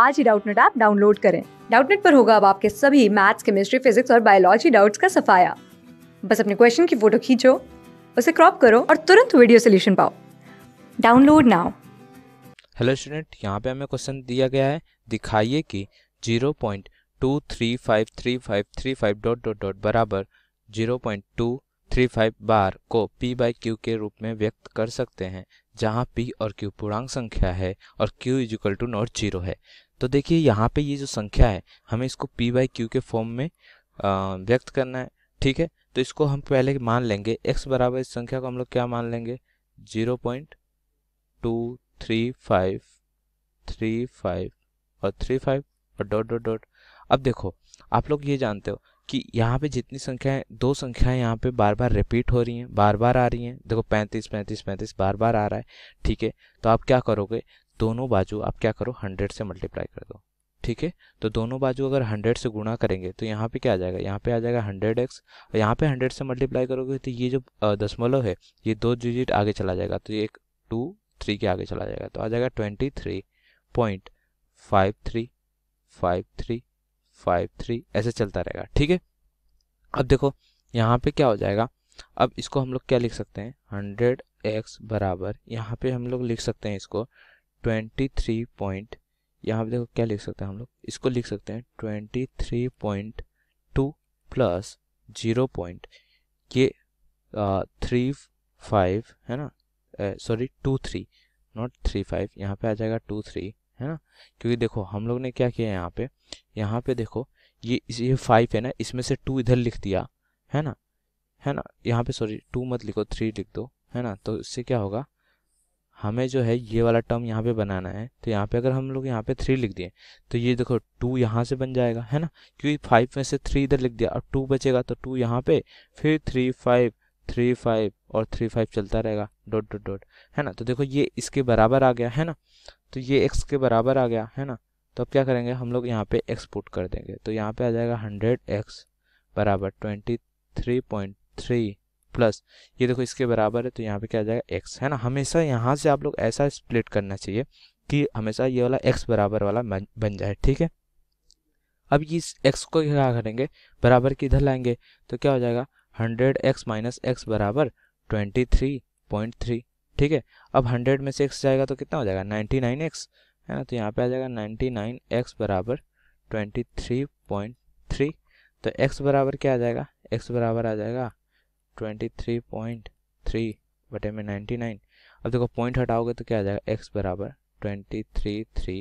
आज ही Doubtnut app download करें डाउटनेट पर होगा अब आपके सभी मैथ्स केमिस्ट्री फिजिक्स और बायोलॉजी डाउट्स का सफाया बस अपने क्वेश्चन की फोटो खींचो उसे क्रॉप करो और तुरंत वीडियो सोल्यूशन पाओ डाउनलोड नाउ हेलो स्टूडेंट यहाँ पे हमें क्वेश्चन दिया गया है दिखाइए कि zero point two three five three five three five dot dot dot बराबर zero point two three five bar को p बाई क्यू के रूप में व्यक्त कर सकते हैं जहाँ p और q पूर्णांक संख्या है और q is equal to not zero है तो देखिए यहाँ पे ये जो संख्या है हमें इसको p बाई क्यू के फॉर्म में व्यक्त करना है ठीक है तो इसको हम पहले मान लेंगे x बराबर इस संख्या को हम लोग क्या मान लेंगे zero point two three five three five और थ्री फाइव और डॉट डॉट डॉट अब देखो आप लोग ये जानते हो कि यहाँ पे जितनी संख्याएं दो संख्याएं यहाँ पे बार बार रिपीट हो रही हैं बार बार आ रही हैं देखो पैंतीस पैंतीस पैंतीस बार बार आ रहा है ठीक है तो आप क्या करोगे दोनों बाजू आप क्या करो हंड्रेड से मल्टीप्लाई कर दो ठीक है तो दोनों बाजू अगर हंड्रेड से गुणा करेंगे तो यहाँ पे क्या आ जाएगा यहाँ पे आ जाएगा हंड्रेड एक्स और यहाँ पे हंड्रेड से मल्टीप्लाई करोगे तो ये जो दशमलव है ये दो डिजिट आगे चला जाएगा तो ये एक टू थ्री के आगे चला जाएगा तो आ जाएगा twenty three point five three five three five three ऐसे चलता रहेगा ठीक है अब देखो यहाँ पे क्या हो जाएगा अब इसको हम लोग क्या लिख सकते हैं हंड्रेड एक्स बराबर यहाँ पे हम लोग लिख सकते हैं इसको ट्वेंटी थ्री पॉइंट यहाँ पे देखो क्या लिख सकते हैं हम लोग इसको लिख सकते हैं twenty three point two plus zero point ये थ्री फाइव है ना sorry two three not three five यहाँ पे आ जाएगा टू थ्री है ना क्योंकि देखो हम लोग ने क्या किया है यहाँ पे यहाँ पे देखो ये ये फाइव है ना इसमें से टू इधर लिख दिया है ना है ना यहाँ पे सॉरी टू मत लिखो थ्री लिख दो है ना तो इससे क्या होगा हमें जो है ये वाला टर्म यहाँ पे बनाना है तो यहाँ पे अगर हम लोग यहाँ पे थ्री लिख दिए तो ये देखो टू यहाँ से बन जाएगा है ना क्योंकि फाइव में से थ्री इधर लिख दिया और टू बचेगा तो टू यहाँ पे फिर थ्री फाइव थ्री फाइव और थ्री फाइव चलता रहेगा डॉट डॉट डॉट है ना तो देखो ये इसके बराबर आ गया है ना तो ये एक्स के बराबर आ गया है ना तो अब क्या करेंगे हम लोग यहाँ पे एक्सपोर्ट कर देंगे तो यहाँ पे आ जाएगा हंड्रेड एक्स बराबर twenty three point three plus ये देखो इसके बराबर है तो यहाँ पे क्या आ जाएगा एक्स है ना हमेशा यहाँ से आप लोग ऐसा स्प्लिट करना चाहिए कि हमेशा ये वाला एक्स बराबर वाला बन जाए ठीक है अब इस एक्स को क्या करेंगे बराबर की इधर लाएंगे तो क्या हो जाएगा हंड्रेड एक्स माइनस एक्स बराबर ट्वेंटी थ्री पॉइंट थ्री ठीक है अब हंड्रेड में से एक्स जाएगा तो कितना हो जाएगा नाइन्टी नाइन एक्स है ना तो यहाँ पे आ जाएगा नाइन्टी नाइन एक्स बराबर ट्वेंटी थ्री पॉइंट थ्री तो एक्स बराबर क्या आ जाएगा एक्स बराबर आ जाएगा 23.3 बटे में 99 अब देखो पॉइंट हटाओगे तो क्या आ जाएगा x बराबर 23.3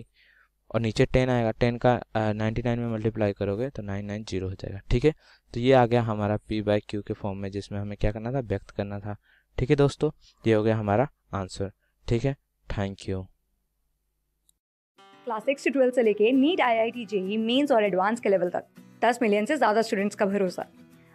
और नीचे 10 आएगा 10 का नाइन्टी 99 में मल्टीप्लाई करोगे तो 990 हो जाएगा ठीक है तो ये आ गया हमारा p बाई क्यू के फॉर्म में जिसमें हमें क्या करना था व्यक्त करना था ठीक है दोस्तों ये हो गया हमारा आंसर ठीक है थैंक यू क्लास सिक्स से ट्वेल्थ से लेके NEET I I T JEE Mains और एडवांस के लेवल तक दस मिलियन से ज़्यादा स्टूडेंट्स का भरोसा